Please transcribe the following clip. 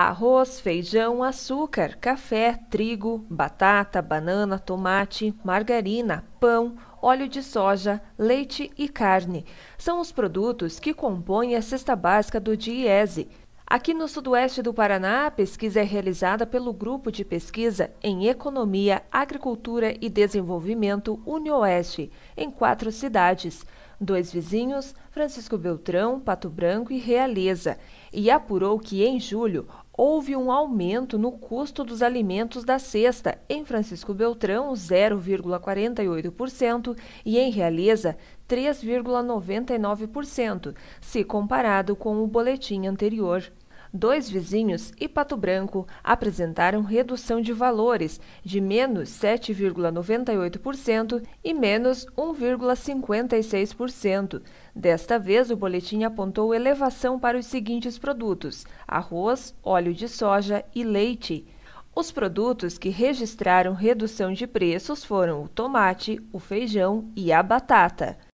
arroz, feijão, açúcar, café, trigo, batata, banana, tomate, margarina, pão, óleo de soja, leite e carne. São os produtos que compõem a cesta básica do DIESE. Aqui no sudoeste do Paraná, a pesquisa é realizada pelo Grupo de Pesquisa em Economia, Agricultura e Desenvolvimento UniOeste, em quatro cidades dois vizinhos, Francisco Beltrão, Pato Branco e Realeza, e apurou que em julho houve um aumento no custo dos alimentos da cesta, em Francisco Beltrão, 0,48% e em Realeza, 3,99%, se comparado com o boletim anterior. Dois vizinhos e Pato Branco apresentaram redução de valores de menos 7,98% e menos 1,56%. Desta vez, o boletim apontou elevação para os seguintes produtos: arroz, óleo de soja e leite. Os produtos que registraram redução de preços foram o tomate, o feijão e a batata.